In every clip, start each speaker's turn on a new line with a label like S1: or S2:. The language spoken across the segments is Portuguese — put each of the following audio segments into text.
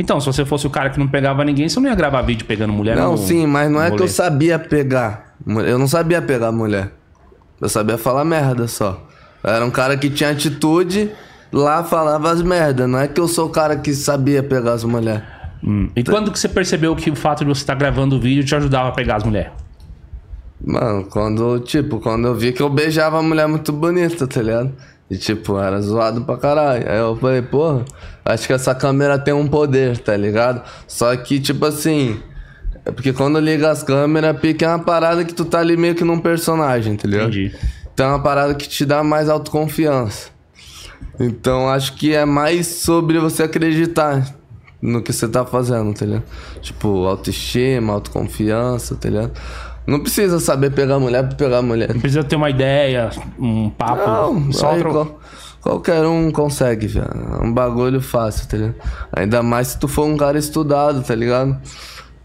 S1: Então, se você fosse o cara que não pegava ninguém, você não ia gravar vídeo pegando mulher. Não, no, sim, mas não é rolê. que eu
S2: sabia pegar. Eu não sabia pegar mulher. Eu sabia falar merda só. Eu era um cara que tinha atitude, lá falava as merdas. Não é que eu sou o cara que sabia pegar as mulheres. Hum. E quando
S1: que você percebeu que o fato de você estar tá gravando o vídeo te ajudava a pegar as mulheres?
S2: Mano, quando, tipo, quando eu vi que eu beijava a mulher muito bonita, tá ligado? E tipo, era zoado pra caralho. Aí eu falei, porra, acho que essa câmera tem um poder, tá ligado? Só que, tipo assim. É porque quando liga as câmeras, pique é uma parada que tu tá ali meio que num personagem, entendeu Entendi. Então é uma parada que te dá mais autoconfiança. Então acho que é mais sobre você acreditar no que você tá fazendo, entendeu Tipo, autoestima, autoconfiança, entendeu tá não precisa saber pegar mulher pra pegar mulher. Não precisa ter uma ideia, um papo. Não, só aí, qualquer um consegue, velho. É um bagulho fácil, tá ligado? Ainda mais se tu for um cara estudado, tá ligado?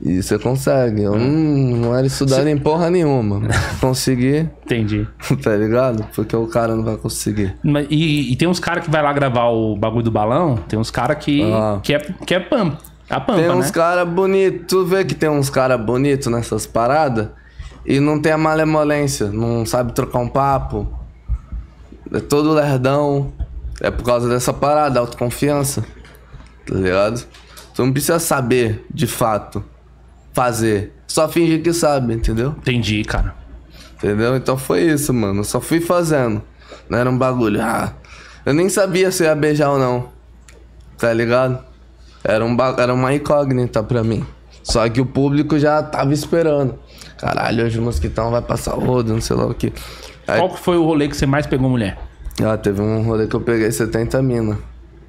S2: E você consegue. Eu não não era estudado Cê... em porra nenhuma. Consegui. Entendi. tá ligado? Porque o cara não vai conseguir.
S1: Mas, e, e, tem uns caras que vai lá gravar o bagulho do balão. Tem uns caras que, ah. que, é, que é
S2: pampa. A pampa, tem uns né? cara bonito. Tu vê que tem uns cara bonitos nessas paradas e não tem a malemolência, não sabe trocar um papo. É todo lerdão. É por causa dessa parada, autoconfiança. Tá ligado? Tu então não precisa saber de fato fazer. Só finge que sabe, entendeu? Entendi, cara. Entendeu? Então foi isso, mano. Eu só fui fazendo. Não era um bagulho. Ah, eu nem sabia se ia beijar ou não. Tá ligado? Era, um ba... era uma incógnita pra mim. Só que o público já tava esperando. Caralho, hoje o Mosquitão vai passar rodo, não sei lá o que. Aí... Qual foi o rolê que você mais pegou mulher? Ah, teve um rolê que eu peguei 70 mina.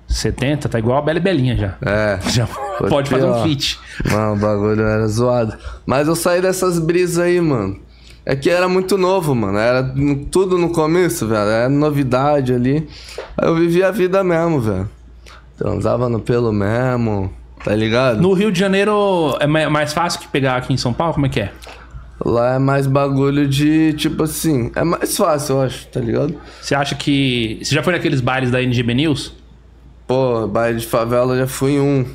S2: 70? Tá igual a Bela e Belinha já. É. Já pode pior. fazer um fit. Mano, o bagulho era zoado. Mas eu saí dessas brisas aí, mano. É que era muito novo, mano. Era tudo no começo, velho. Era é novidade ali. Aí eu vivia a vida mesmo, velho. Transava no pelo mesmo.
S1: Tá ligado? No Rio de Janeiro é mais fácil que pegar aqui em São Paulo? Como é que é?
S2: Lá é mais bagulho de, tipo assim, é mais fácil, eu acho, tá ligado? Você acha que. Você já foi naqueles bailes da NGB News? Pô, baile de favela já fui em um.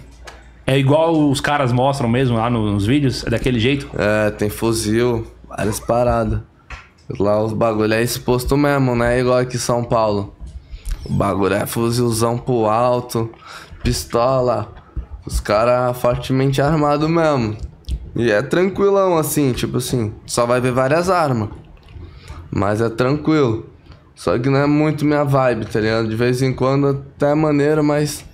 S2: É igual os caras mostram mesmo lá nos vídeos? É daquele jeito? É, tem fuzil, várias paradas. Lá os bagulho é exposto mesmo, né? Igual aqui em São Paulo. O bagulho é fuzilzão pro alto, pistola, os caras fortemente armados mesmo. E é tranquilão assim, tipo assim, só vai ver várias armas. Mas é tranquilo. Só que não é muito minha vibe, tá ligado? De vez em quando até é maneiro, mas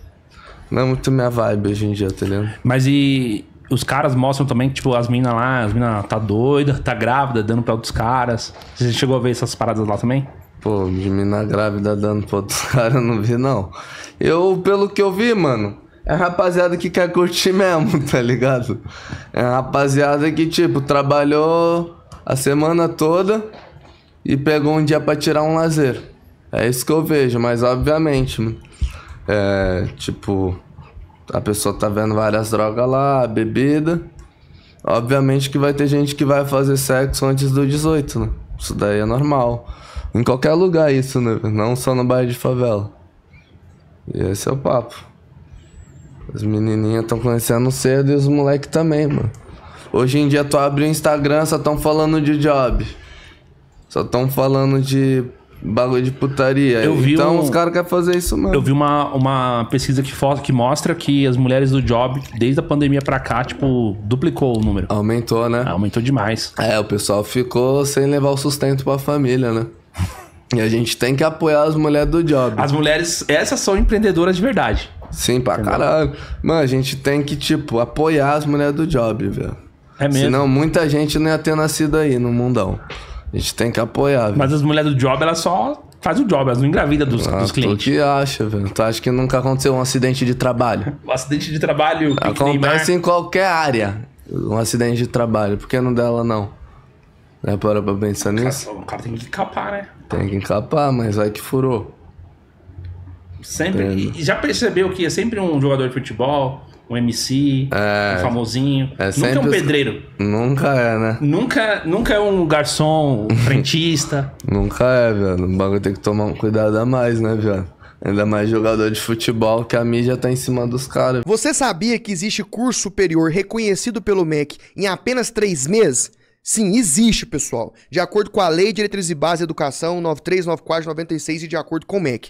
S2: não é muito minha vibe hoje em dia, tá ligado? Mas e os caras mostram também que, tipo, as minas lá, as minas tá doida, tá grávida, dando pra outros caras. Você chegou a ver essas paradas lá também? Pô, de mina grávida dando pra outros caras, eu não vi, não. Eu, pelo que eu vi, mano, é rapaziada que quer curtir mesmo, tá ligado? É rapaziada que, tipo, trabalhou a semana toda e pegou um dia pra tirar um lazer. É isso que eu vejo, mas obviamente, é, tipo, a pessoa tá vendo várias drogas lá, bebida. Obviamente que vai ter gente que vai fazer sexo antes do 18, né? Isso daí é normal. Em qualquer lugar isso, né? Não só no bairro de favela. E esse é o papo. As menininhas estão conhecendo cedo e os moleques também, mano. Hoje em dia tu abre o Instagram, só estão falando de job. Só estão falando de bagulho de putaria. então um... os caras querem fazer isso
S1: mano? Eu vi uma, uma pesquisa que, que mostra que as mulheres do
S2: job, desde a pandemia pra cá, tipo, duplicou o número. Aumentou, né? Ah, aumentou demais. É, o pessoal ficou sem levar o sustento pra família, né? E a gente tem que apoiar as mulheres do job. As mulheres, essas são empreendedoras de verdade. Sim, pra Entendeu? caralho. Mano, a gente tem que, tipo, apoiar as mulheres do job, velho. É mesmo. Senão muita gente não ia ter nascido aí no mundão. A gente tem que apoiar, velho. Mas as mulheres do job, elas só faz o job, elas não engravidam dos, ah, dos clientes. Tu que acha, velho? Tu acha que nunca aconteceu um acidente de trabalho? um acidente de trabalho... Acontece em qualquer área. Um acidente de trabalho. Por que não dela, não? Né, para pra pensar nisso?
S1: O cara, o cara tem que encapar, né?
S2: Tem que encapar, mas aí que furou.
S1: Sempre. Entendo. E já percebeu que é sempre um jogador de futebol, um
S2: MC, é, um famosinho. É nunca é um pedreiro. Nunca é, né? Nunca, nunca é um garçom, um frentista. nunca é, velho. O bagulho tem que tomar um cuidado a mais, né, velho? Ainda mais jogador de futebol que a mídia tá em cima dos caras. Você sabia que existe curso superior reconhecido pelo MEC em apenas três meses? Sim, existe, pessoal. De acordo com a Lei de Diretrizes e Base de Educação 9394 96 e de acordo com o MEC.